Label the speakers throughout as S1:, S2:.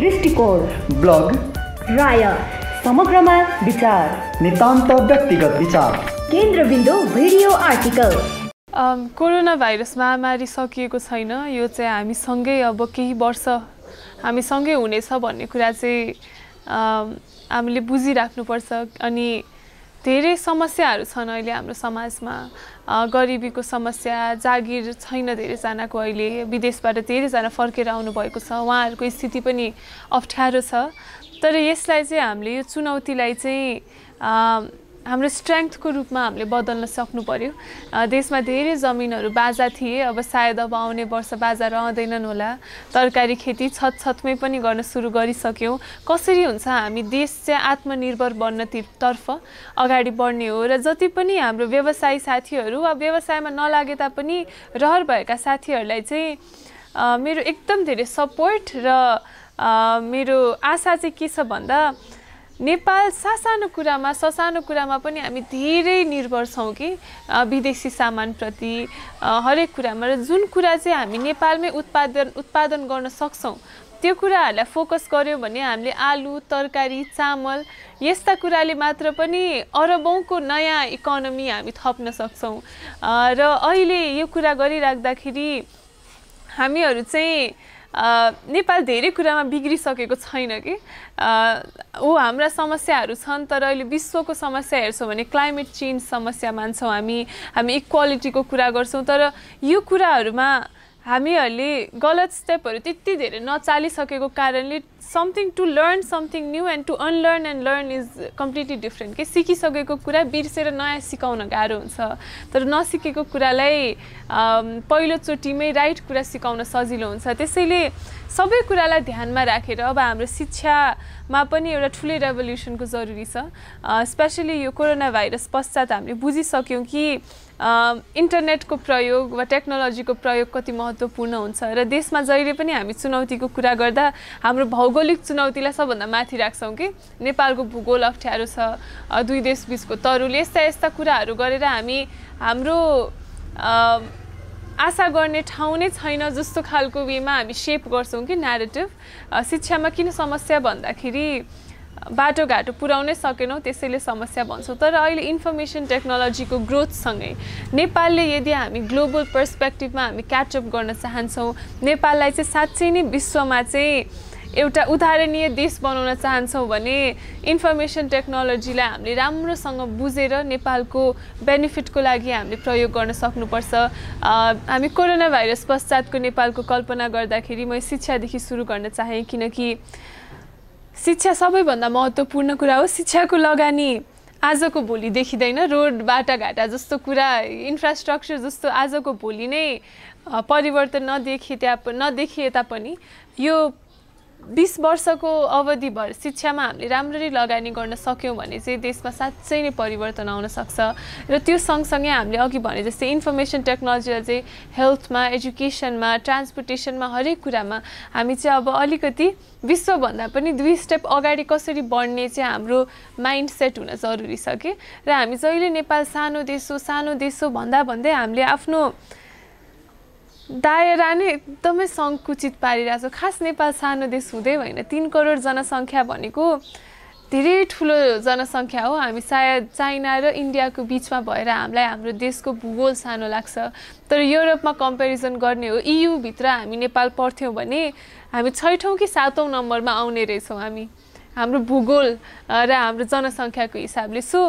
S1: दृष्टिकोण ब्लग राय समग्रमा विचार नितान्त व्यक्तिगत विचार केन्द्रबिन्दु भिडियो आर्टिकल कोरोना भाइरस महामारी सकिएको छैन यो चाहिँ हामीसँगै अब केही वर्ष हामीसँगै हुनेछ भन्ने कुरा चाहिँ हामीले बुझिराख्नुपर्छ अनि धेरै समस्याहरू छन् अहिले हाम्रो समाजमा गरिबीको समस्या जागिर छैन धेरैजनाको अहिले विदेशबाट धेरैजना फर्केर आउनुभएको छ उहाँहरूको स्थिति पनि अप्ठ्यारो छ तर यसलाई चाहिँ हामीले यो चुनौतीलाई चाहिँ हाम्रो स्ट्रेङ्थको रूपमा हामीले बदल्न सक्नु पऱ्यो देशमा धेरै जमिनहरू बाजा थिए अब सायद अब आउने वर्ष बाजा रहँदैनन् होला तरकारी खेती छत छतमै पनि गर्न सुरु गरिसक्यौँ कसरी हुन्छ हामी देश चाहिँ आत्मनिर्भर तर्फ अगाडि बढ्ने हो र जति पनि हाम्रो व्यवसायी साथीहरू वा व्यवसायमा नलागे तापनि रहर भएका साथीहरूलाई चाहिँ मेरो एकदम धेरै सपोर्ट र मेरो आशा चाहिँ के छ भन्दा नेपाल सासानो कुरामा ससानो कुरामा पनि हामी धेरै निर्भर छौँ कि विदेशी सामानप्रति हरेक कुरामा र जुन कुरा चाहिँ हामी नेपालमै उत्पादन उत्पादन गर्न सक्छौँ त्यो कुराहरूलाई फोकस गऱ्यो भने हामीले आलु तरकारी चामल यस्ता कुराले मात्र पनि अरबौँको नयाँ इकोनोमी हामी थप्न सक्छौँ र अहिले यो कुरा गरिराख्दाखेरि हामीहरू चाहिँ नेपाल धेरै कुरामा बिग्रिसकेको छैन कि ऊ हाम्रा समस्याहरू छन् तर अहिले विश्वको समस्या हेर्छौँ भने क्लाइमेट चेन्ज समस्या मान्छौँ हामी हामी इक्वालिटीको कुरा गर्छौँ तर यो कुराहरूमा हामीहरूले गलत स्टेपहरू त्यति धेरै नचालिसकेको कारणले something to learn something new and to unlearn and learn is completely different के सिकिसकेको कुरा बिर्सेर नयाँ सिकाउन गाह्रो हुन्छ तर नसिकेको कुरालाई पहिलोचोटिमै राइट कुरा सिकाउन सजिलो हुन्छ त्यसैले सबै कुरालाई ध्यानमा राखेर अब हाम्रो शिक्षामा पनि एउटा ठुलै रेभोल्युसनको जरुरी छ स्पेसली यो कोरोना भाइरस पश्चात हामीले बुझिसक्यौँ कि इन्टरनेटको प्रयोग वा टेक्नोलोजीको प्रयोग कति महत्त्वपूर्ण हुन्छ र देशमा जहिले पनि हामी चुनौतीको कुरा गर्दा हाम्रो भौगोलिक भौगोलिक चुनौतीलाई सबभन्दा माथि राख्छौँ कि नेपालको भूगोल अप्ठ्यारो छ दुई देश देशबिचको तरुल यस्ता यस्ता कुराहरू गरेर हामी हाम्रो आशा गर्ने ठाउँ नै छैन जस्तो खालको वेमा हामी सेप गर्छौँ कि नेरेटिभ शिक्षामा किन समस्या भन्दाखेरि बाटोघाटो पुर्याउनै सकेनौँ त्यसैले समस्या भन्छौँ तर अहिले इन्फर्मेसन टेक्नोलोजीको ग्रोथसँगै नेपालले यदि हामी ग्लोबल पर्सपेक्टिभमा हामी क्याचअप गर्न चाहन्छौँ नेपाललाई चाहिँ साँच्चै नै विश्वमा चाहिँ एउटा उदाहरणीय देश बनाउन चाहन्छौँ भने इन्फर्मेसन टेक्नोलोजीलाई हामीले राम्रोसँग बुझेर नेपालको बेनिफिटको लागि हामीले प्रयोग गर्न सक्नुपर्छ हामी कोरोना भाइरस पश्चातको नेपालको कल्पना गर्दाखेरि म शिक्षादेखि सुरु गर्न चाहेँ किनकि शिक्षा सबैभन्दा महत्त्वपूर्ण कुरा हो शिक्षाको लगानी आजको भोलि देखिँदैन रोड बाटाघाटा जस्तो कुरा इन्फ्रास्ट्रक्चर जस्तो आजको भोलि नै परिवर्तन नदेखि त्यहाँ नदेखिए तापनि यो बिस वर्षको अवधिभर शिक्षामा हामीले राम्ररी लगानी गर्न सक्यौँ भने चाहिँ देशमा साँच्चै नै परिवर्तन आउन सक्छ र त्यो सँगसँगै हामीले अघि भने जस्तै इन्फर्मेसन टेक्नोलोजीलाई चाहिँ हेल्थमा एजुकेसनमा ट्रान्सपोर्टेसनमा हरेक कुरामा हामी चाहिँ अब अलिकति विश्वभन्दा पनि दुई स्टेप अगाडि कसरी बढ्ने चाहिँ हाम्रो माइन्ड सेट हुन जरुरी छ कि र हामी जहिले नेपाल सानो देश हो सानो देश हो भन्दा भन्दै हामीले आफ्नो दायरा नै एकदमै सङ्कुचित पारिरहेको छ खास नेपाल सानो देश हुँदै होइन तिन करोड जनसङ्ख्या भनेको धेरै ठुलो जनसङ्ख्या हो हामी सायद चाइना र इन्डियाको बिचमा भएर हामीलाई हाम्रो देशको भूगोल सानो लाग्छ तर युरोपमा कम्पेरिजन गर्ने हो इयुभित्र हामी नेपाल पढ्थ्यौँ भने हामी छैठौँ कि सातौँ नम्बरमा आउने रहेछौँ हामी हाम्रो भूगोल र हाम्रो जनसङ्ख्याको हिसाबले सो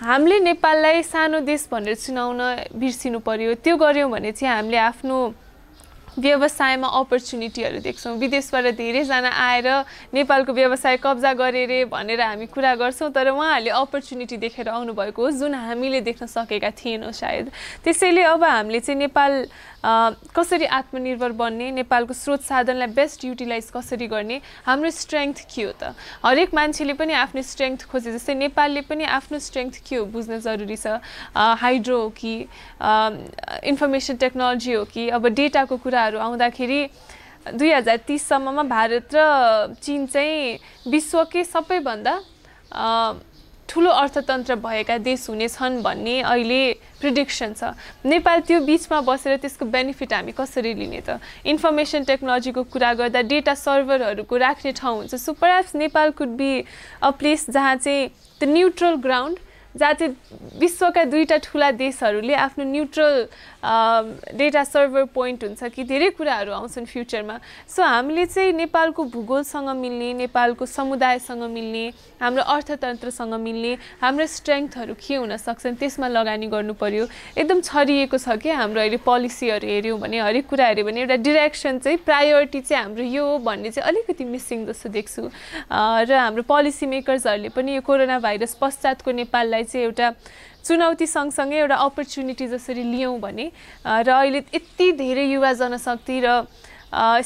S1: हामीले नेपाललाई सानो देश भनेर चिनाउन बिर्सिनु पर्यो त्यो गऱ्यौँ भने चाहिँ हामीले आफ्नो व्यवसायमा अपर्च्युनिटीहरू देख्छौँ विदेशबाट धेरैजना आएर नेपालको व्यवसाय कब्जा गरे भनेर हामी कुरा गर्छौँ तर उहाँहरूले अपर्च्युनिटी देखेर आउनुभएको हो जुन हामीले देख्न सकेका थिएनौँ सायद त्यसैले अब हामीले चाहिँ नेपाल कसरी आत्मनिर्भर बन्ने नेपालको स्रोत साधनलाई बेस्ट युटिलाइज कसरी गर्ने हाम्रो स्ट्रेङ्थ के हो त हरेक मान्छेले पनि आफ्नो स्ट्रेङ्थ खोजे जस्तै नेपालले पनि आफ्नो स्ट्रेङ्थ के हो बुझ्न जरुरी छ हाइड्रो हो कि इन्फर्मेसन टेक्नोलोजी हो कि अब डेटाको कुरा कुराहरू आउँदाखेरि दुई हजार तिससम्ममा भारत र चिन चाहिँ विश्वकै सबैभन्दा ठुलो अर्थतन्त्र भएका देश हुनेछन् भन्ने अहिले प्रिडिक्सन छ नेपाल त्यो बिचमा बसेर त्यसको बेनिफिट हामी कसरी लिने त इन्फर्मेसन टेक्नोलोजीको कुरा गर्दा डेटा सर्भरहरूको राख्ने ठाउँ हुन्छ super apps Nepal could be a place जहाँ चाहिँ द न्युट्रल ग्राउन्ड जहाँ चाहिँ विश्वका दुईवटा ठुला देशहरूले आफ्नो न्युट्रल डेटा सर्भर पोइन्ट हुन्छ कि धेरै कुराहरू आउँछन् फ्युचरमा सो हामीले चाहिँ नेपालको भूगोलसँग मिल्ने नेपालको समुदायसँग मिल्ने हाम्रो अर्थतन्त्रसँग मिल्ने हाम्रो स्ट्रेङ्थहरू के हुन सक्छन् त्यसमा लगानी गर्नु पऱ्यो एकदम छरिएको छ कि हाम्रो अहिले पोलिसीहरू हेऱ्यौँ भने हरेक कुरा हेऱ्यो भने एउटा डिरेक्सन चाहिँ प्रायोरिटी चाहिँ हाम्रो यो भन्ने चाहिँ अलिकति मिसिङ जस्तो देख्छु र हाम्रो पोलिसी मेकर्सहरूले पनि यो कोरोना भाइरस पश्चातको नेपाललाई चाहिँ एउटा चुनौती सँगसँगै एउटा अपर्च्युनिटी जसरी लियौँ भने र अहिले यति धेरै युवा जनशक्ति र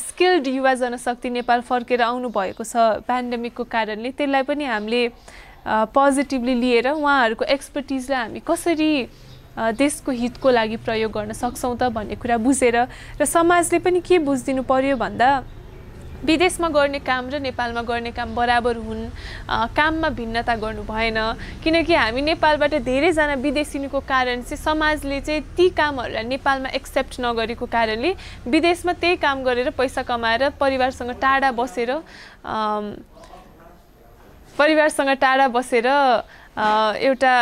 S1: स्किल्ड युवा जनशक्ति नेपाल फर्केर आउनुभएको छ पेन्डेमिकको कारणले त्यसलाई पनि हामीले पोजिटिभली लिएर उहाँहरूको एक्सपर्टिजलाई हामी कसरी देशको हितको लागि प्रयोग गर्न सक्छौँ त भन्ने कुरा बुझेर र समाजले पनि के बुझिदिनु पर्यो भन्दा विदेशमा गर्ने काम र नेपालमा गर्ने काम बराबर हुन् काममा भिन्नता गर्नु भएन किनकि हामी नेपालबाट धेरैजना विदेशिनुको कारण चाहिँ समाजले चाहिँ ती कामहरूलाई नेपालमा एक्सेप्ट नगरेको कारणले विदेशमा त्यही काम गरेर पैसा कमाएर परिवारसँग टाढा बसेर परिवारसँग टाढा बसेर एउटा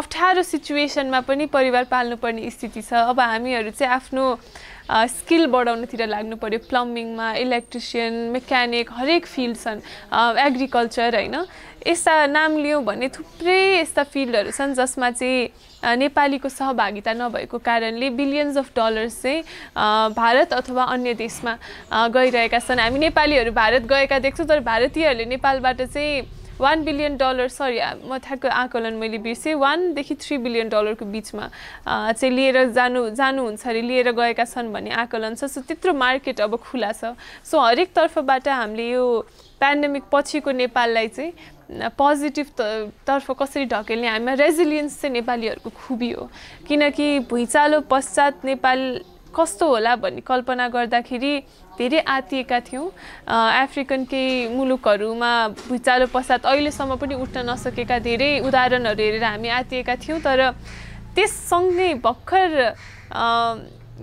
S1: अप्ठ्यारो सिचुएसनमा पनि परिवार पाल्नुपर्ने स्थिति छ अब हामीहरू चाहिँ आफ्नो स्किल बढाउनुतिर लाग्नु पऱ्यो प्लम्बिङमा इलेक्ट्रिसियन मेक्यानिक हरेक फिल्ड छन् एग्रिकल्चर होइन यस्ता नाम लियौँ भने थुप्रै यस्ता फिल्डहरू छन् जसमा चाहिँ नेपालीको सहभागिता नभएको कारणले बिलियन्स अफ डलर्स चाहिँ भारत अथवा अन्य देशमा गइरहेका छन् हामी नेपालीहरू भारत गएका देख्छौँ तर भारतीयहरूले नेपालबाट चाहिँ वान बिलियन डलर सरी म ठ्याक्क आकलन मैले बिर्सेँ वानदेखि थ्री बिलियन डलरको बिचमा चाहिँ लिएर जानु जानुहुन्छ अरे लिएर गएका छन् भन्ने आकलन छ सो त्यत्रो मार्केट अब खुला छ सो हरेक तर्फबाट हामीले यो पेन्डेमिक पछिको नेपाललाई चाहिँ पोजिटिभ तर्फ कसरी ढकेल्ने हामीमा रेजिलियन्स चाहिँ नेपालीहरूको खुबी हो किनकि भुइँचालो पश्चात नेपाल कस्तो होला भन्ने कल्पना गर्दाखेरि धेरै आतिएका थियौँ अफ्रिकन केही मुलुकहरूमा भुइँचालो पश्चात अहिलेसम्म पनि उठ्न नसकेका धेरै उदाहरणहरू हेरेर हामी आतिएका थियौँ तर त्यससँगै भर्खर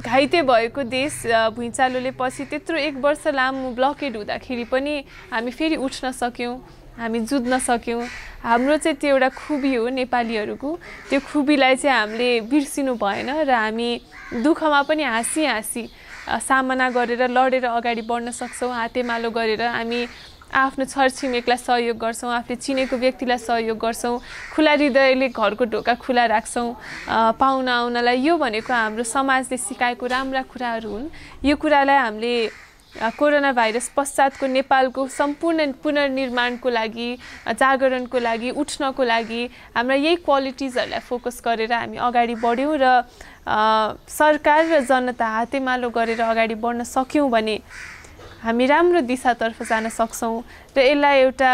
S1: घाइते भएको देश भुइँचालोले पछि त्यत्रो एक वर्ष लामो ब्लकेट हुँदाखेरि पनि हामी फेरि उठ्न सक्यौँ हामी जुझ्न सक्यौँ हाम्रो चाहिँ त्यो एउटा खुबी हो नेपालीहरूको त्यो खुबीलाई चाहिँ हामीले बिर्सिनु भएन र हामी दुःखमा पनि हाँसी हाँसी सामना गरेर लडेर अगाडि बढ्न सक्छौँ हातेमालो गरेर हामी आफ्नो छरछिमेकलाई सहयोग गर्छौँ आफूले चिनेको व्यक्तिलाई सहयोग गर्छौँ खुला हृदयले घरको ढोका खुला राख्छौँ पाहुना आउनलाई यो भनेको हाम्रो समाजले सिकाएको राम्रा कुराहरू हुन् यो कुरालाई हामीले कोरोना भाइरस पश्चातको नेपालको सम्पूर्ण पुनर्निर्माणको लागि जागरणको लागि उठ्नको लागि हाम्रा यही क्वालिटिजहरूलाई फोकस गरेर हामी अगाडि बढ्यौँ र सरकार र जनता हातेमालो गरेर अगाडि बढ्न सक्यौँ भने हामी राम्रो दिशातर्फ जान सक्छौँ र यसलाई एउटा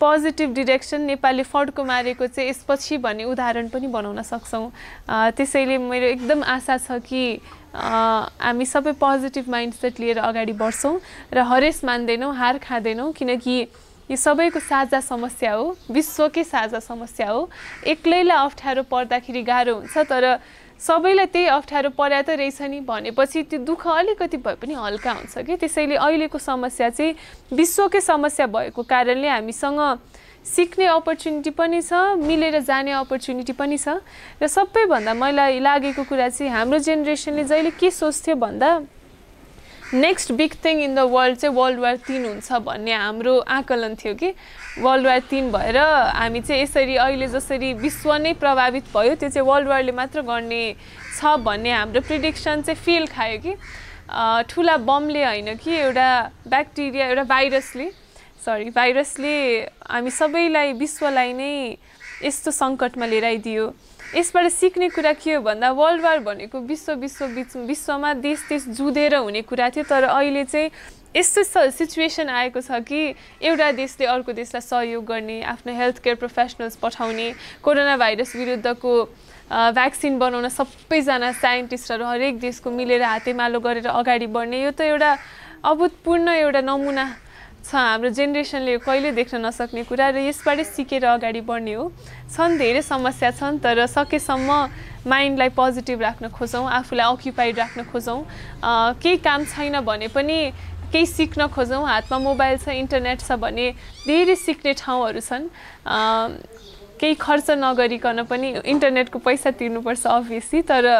S1: पोजिटिभ डिरेक्सन नेपाली फड्को मारेको चाहिँ यसपछि भन्ने उदाहरण पनि बनाउन सक्छौँ त्यसैले मेरो एकदम आशा छ कि हामी सबै पोजिटिभ माइन्डसेट लिएर अगाडि बढ्छौँ र हरेस मान्दैनौँ हार खाँदैनौँ किनकि यो सबैको साझा समस्या हो विश्वकै साझा समस्या हो एक्लैलाई अप्ठ्यारो पर्दाखेरि गाह्रो हुन्छ तर सबैलाई त्यही अप्ठ्यारो पर्या त रहेछ नि भनेपछि त्यो दुःख अलिकति भए पनि हल्का हुन्छ कि त्यसैले अहिलेको समस्या चाहिँ विश्वकै समस्या भएको कारणले हामीसँग सिक्ने अपर्च्युनिटी पनि छ मिलेर जाने अपर्च्युनिटी पनि छ र सबैभन्दा मलाई लागेको कुरा चाहिँ हाम्रो जेनेरेसनले जहिले के सोच्थ्यो भन्दा next big thing in the world चाहिँ वर्ल्ड वार तिन हुन्छ भन्ने हाम्रो आकलन थियो कि वर्ल्ड वार तिन भएर हामी चाहिँ यसरी अहिले जसरी विश्व नै प्रभावित भयो त्यो चाहिँ वर्ल्ड वारले मात्र गर्ने छ भन्ने हाम्रो प्रिडिक्सन चाहिँ फेल खायो कि ठुला बमले होइन कि एउटा ब्याक्टेरिया एउटा भाइरसले सरी भाइरसले हामी सबैलाई विश्वलाई नै यस्तो सङ्कटमा लिएर आइदियो यसबाट सिक्ने कुरा के हो भन्दा वर्ल्ड वार भनेको विश्व विश्व बिच विश्वमा देश देश जुधेर हुने कुरा थियो तर अहिले चाहिँ यस्तो सिचुएसन आएको छ कि एउटा देशले अर्को देशलाई सहयोग गर्ने आफ्नो हेल्थ केयर प्रोफेसनल्स पठाउने कोरोना भाइरस विरुद्धको भ्याक्सिन बनाउन सबैजना साइन्टिस्टहरू हरेक देशको मिलेर हातेमालो गरेर अगाडि बढ्ने यो त एउटा अभूतपूर्ण एउटा नमुना छ हाम्रो जेनेरेसनले कहिले देख्न नसक्ने कुरा र यसबाटै सिकेर अगाडि बढ्ने हो छन् धेरै समस्या छन् तर सकेसम्म माइन्डलाई पोजिटिभ राख्न खोजौँ आफूलाई अक्युपाइड राख्न खोजौँ केही काम छैन भने पनि केही सिक्न खोजौँ हातमा मोबाइल छ इन्टरनेट छ भने धेरै सिक्ने ठाउँहरू छन् केही खर्च नगरिकन पनि इन्टरनेटको पैसा तिर्नुपर्छ अभियसली तर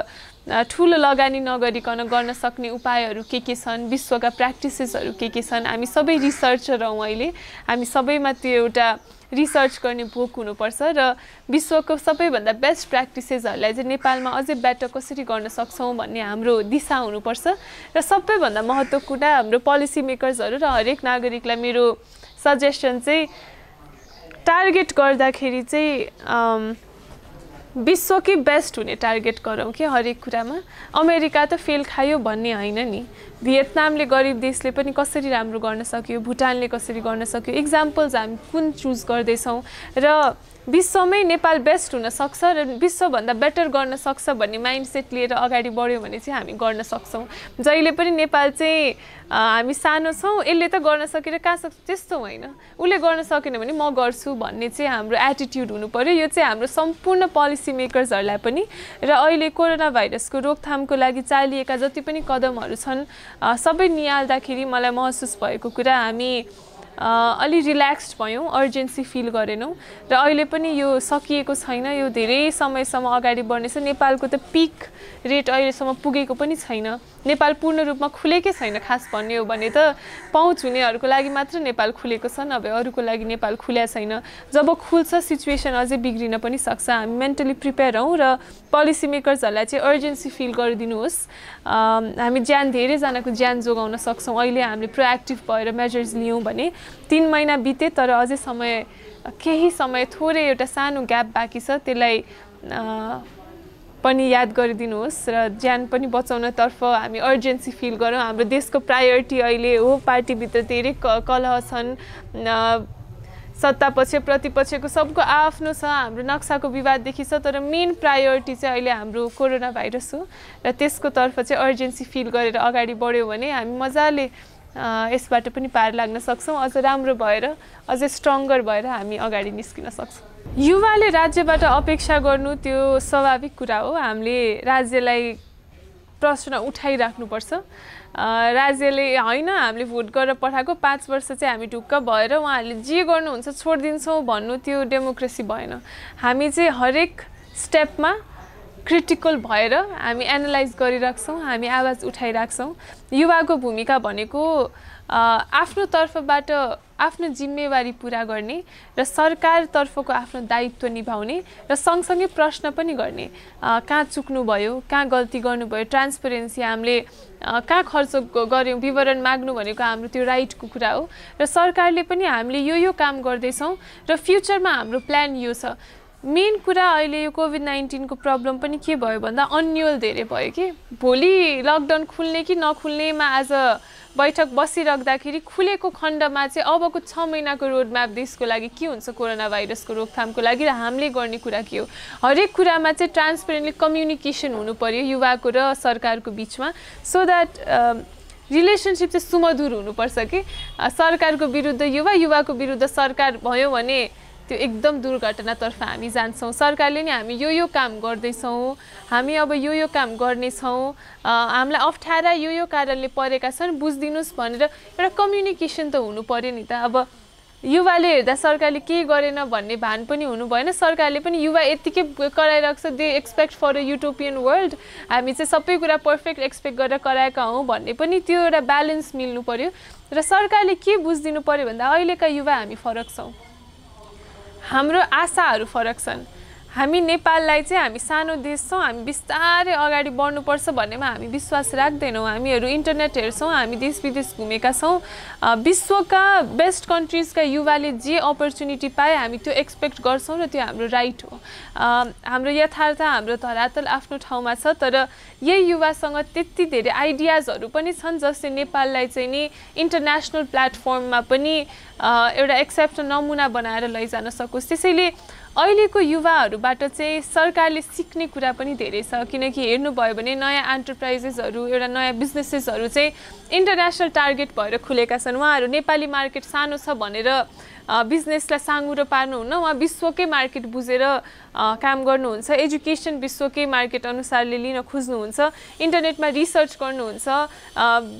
S1: ठुलो लगानी नगरिकन गर्न सक्ने उपायहरू के के छन् विश्वका प्र्याक्टिसेसहरू के के छन् हामी सबै रिसर्चर हौँ अहिले हामी सबैमा त्यो एउटा रिसर्च गर्ने भोक हुनुपर्छ र विश्वको सबैभन्दा बेस्ट प्र्याक्टिसेसहरूलाई चाहिँ नेपालमा अझै बेटर कसरी गर्न सक्छौँ भन्ने हाम्रो दिशा हुनुपर्छ र सबैभन्दा महत्त्वपूर्ण हाम्रो पोलिसी मेकर्सहरू र हरेक नागरिकलाई मेरो सजेसन चाहिँ टार्गेट गर्दाखेरि चाहिँ विश्वकै बेस्ट हुने टार्गेट गरौँ कि हरेक कुरामा अमेरिका त फेल खायो भन्ने होइन नि भियतनामले गरिब देशले पनि कसरी राम्रो गर्न सक्यो भुटानले कसरी गर्न सक्यो इक्जाम्पल्स हामी कुन चुज गर्दैछौँ र विश्वमै नेपाल बेस्ट हुन सक्छ र विश्वभन्दा बेटर गर्न सक्छ भन्ने माइन्ड सेट लिएर अगाडि बढ्यो भने चाहिँ हामी गर्न सक्छौँ जहिले पनि नेपाल चाहिँ हामी सानो छौँ यसले त गर्न सकेर कहाँ सक्छ त्यस्तो होइन उसले गर्न सकेन भने म गर्छु भन्ने चाहिँ हाम्रो एटिट्युड हुनु पऱ्यो यो चाहिँ हाम्रो सम्पूर्ण पोलिसी मेकर्सहरूलाई पनि र अहिले कोरोना भाइरसको रोकथामको लागि चालिएका जति पनि कदमहरू छन् सबै निहाल्दाखेरि मलाई महसुस भएको कुरा हामी अलि रिल्याक्स्ड भयौँ अर्जेन्सी फिल गरेनौँ र अहिले पनि यो सकिएको छैन यो धेरै समयसम्म अगाडि बढ्नेछ नेपालको त पिक रेट अहिलेसम्म पुगेको पनि छैन नेपाल पूर्ण रूपमा खुलेकै छैन खास भन्ने हो भने त पहुँच हुनेहरूको लागि मात्र नेपाल खुलेको छ नभए अरूको लागि नेपाल खुल्या छैन जब खुल्छ सिचुएसन अझै बिग्रिन पनि सक्छ हामी मेन्टली प्रिपेयर हौँ र पोलिसी मेकर्सहरूलाई चाहिँ अर्जेन्सी फिल गरिदिनुहोस् हामी ज्यान धेरैजनाको ज्यान जोगाउन सक्छौँ अहिले हामीले प्रोएक्टिभ भएर मेजर्स लियौँ भने तिन महिना बिते तर अझै समय केही समय थोरै एउटा सानो ग्याप बाँकी छ त्यसलाई पनि याद गरिदिनुहोस् र ज्यान पनि बचाउनतर्फ हामी अर्जेन्सी फिल गरौँ हाम्रो देशको प्रायोरिटी अहिले हो पार्टीभित्र धेरै क कलह छन् सत्तापक्ष प्रतिपक्षको सबको आआफ्नो छ हाम्रो नक्साको विवाददेखि छ तर मेन प्रायोरिटी चाहिँ अहिले हाम्रो कोरोना भाइरस हो र त्यसको तर्फ चाहिँ अर्जेन्सी फिल गरेर अगाडि बढ्यो भने हामी मजाले यसबाट पनि पार लाग्न सक्छौँ अझ राम्रो भएर अझै स्ट्रङ्गर भएर हामी अगाडि निस्किन सक्छौँ युवाले राज्यबाट अपेक्षा गर्नु त्यो स्वाभाविक कुरा हो हामीले राज्यलाई प्रश्न उठाइराख्नुपर्छ राज्यले होइन हामीले भोट गरेर पठाएको पाँच वर्ष चाहिँ हामी ढुक्क भएर उहाँहरूले जे गर्नुहुन्छ छोडिदिन्छौँ भन्नु त्यो डेमोक्रेसी भएन हामी चाहिँ हरेक स्टेपमा क्रिटिकल भएर हामी एनालाइज गरिराख्छौँ हामी आवाज उठाइराख्छौँ युवाको भूमिका भनेको आफ्नो तर्फबाट आफ्नो जिम्मेवारी पुरा गर्ने र सरकारतर्फको आफ्नो दायित्व निभाउने र सँगसँगै प्रश्न पनि गर्ने कहाँ चुक्नुभयो कहाँ गल्ती गर्नुभयो ट्रान्सपेरेन्सी हामीले कहाँ खर्च गऱ्यौँ विवरण माग्नु भनेको हाम्रो त्यो राइटको कुरा हो र सरकारले पनि हामीले यो यो काम गर्दैछौँ र फ्युचरमा हाम्रो प्लान यो छ मेन कुरा अहिले यो कोभिड नाइन्टिनको प्रब्लम पनि के भयो भन्दा अन्यल धेरै भयो कि भोलि लकडाउन खुल्ने कि नखुल्नेमा आज बैठक बसिराख्दाखेरि खुलेको खण्डमा चाहिँ अबको छ महिनाको रोडम्याप देशको लागि के हुन्छ कोरोना भाइरसको रोकथामको लागि र हामीले गर्ने कुरा के हो हरेक कुरामा चाहिँ ट्रान्सपेरेन्टली कम्युनिकेसन हुनु पऱ्यो युवाको र सरकारको बिचमा सो द्याट रिलेसनसिप चाहिँ सुमधुर हुनुपर्छ कि सरकारको विरुद्ध युवा युवाको विरुद्ध सरकार भयो भने त्यो एकदम दुर्घटनातर्फ हामी जान्छौँ सरकारले नि हामी यो यो काम गर्दैछौँ हामी अब यो यो काम गर्नेछौँ हामीलाई अप्ठ्यारा यो यो कारणले परेका छन् बुझिदिनुहोस् भनेर एउटा कम्युनिकेसन त हुनु पऱ्यो नि त अब युवाले हेर्दा सरकारले केही गरेन भन्ने भान पनि हुनु भएन सरकारले पनि युवा यत्तिकै कराइरहेको छ they expect for a utopian world हामी चाहिँ सबै कुरा पर्फेक्ट एक्सपेक्ट गरेर कराएका हौँ भन्ने पनि त्यो एउटा ब्यालेन्स मिल्नु पऱ्यो र सरकारले के बुझिदिनु पऱ्यो भन्दा अहिलेका युवा हामी फरक छौँ हाम्रो आशाहरू फरक छन् हामी नेपाललाई चाहिँ हामी सानो देश छौँ हामी बिस्तारै अगाडि बढ्नुपर्छ भन्नेमा हामी विश्वास राख्दैनौँ हामीहरू इन्टरनेट हेर्छौँ हामी देश विदेश घुमेका छौँ विश्वका बेस्ट कन्ट्रिजका युवाले जे अपर्च्युनिटी पाए हामी त्यो एक्सपेक्ट गर्छौँ र त्यो हाम्रो राइट हो हाम्रो यथार्थ हाम्रो धरातल आफ्नो ठाउँमा छ तर यही युवासँग त्यति धेरै आइडियाजहरू पनि छन् जसले नेपाललाई चाहिँ नि इन्टरनेसनल प्लेटफर्ममा पनि एउटा एक्सेप्ट नमुना बनाएर लैजान सकोस् त्यसैले अहिलेको युवाहरूबाट चाहिँ सरकारले सिक्ने कुरा पनि धेरै छ किनकि हेर्नुभयो भने नयाँ एन्टरप्राइजेसहरू एउटा नयाँ बिजनेसेसहरू चाहिँ इन्टरनेसनल टार्गेट भएर खुलेका छन् उहाँहरू नेपाली मार्केट सानो छ भनेर बिजनेसलाई साँगुरो पार्नुहुन्न उहाँ विश्वकै मार्केट बुझेर काम गर्नुहुन्छ एजुकेसन विश्वकै मार्केट अनुसारले लिन खोज्नुहुन्छ इन्टरनेटमा रिसर्च गर्नुहुन्छ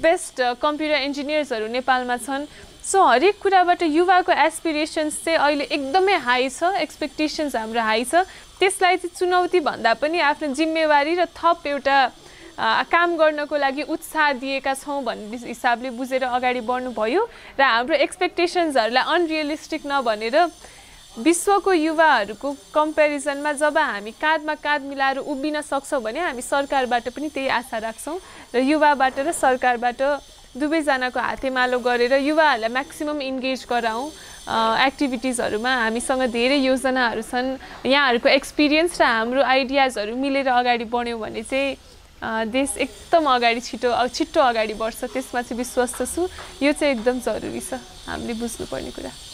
S1: बेस्ट कम्प्युटर इन्जिनियर्सहरू नेपालमा छन् सो हरेक कुराबाट युवाको एसपिरेसन्स चाहिँ अहिले एकदमै हाई छ एक्सपेक्टेसन्स हाम्रो हाई छ त्यसलाई चाहिँ चुनौती भन्दा पनि आफ्नो जिम्मेवारी र थप एउटा काम गर्नको लागि उत्साह दिएका छौँ भन्ने हिसाबले बुझेर अगाडि बढ्नुभयो र हाम्रो एक्सपेक्टेसन्सहरूलाई अनरियलिस्टिक नभनेर विश्वको युवाहरूको कम्पेरिजनमा जब हामी काँधमा काँध मिलाएर उभिन सक्छौँ भने हामी सरकारबाट पनि त्यही आशा राख्छौँ र युवाबाट र सरकारबाट दुवैजनाको हातेमालो गरेर युवाहरूलाई म्याक्सिमम् इन्गेज गराउँ एक्टिभिटिजहरूमा हामीसँग धेरै योजनाहरू छन् यहाँहरूको एक्सपिरियन्स र हाम्रो आइडियाजहरू मिलेर अगाडि बढ्यौँ भने चाहिँ देश एकदम अगाडि छिटो छिट्टो अगाडि बढ्छ त्यसमा चाहिँ विश्वस्त छु यो चाहिँ एकदम जरुरी छ हामीले बुझ्नुपर्ने कुरा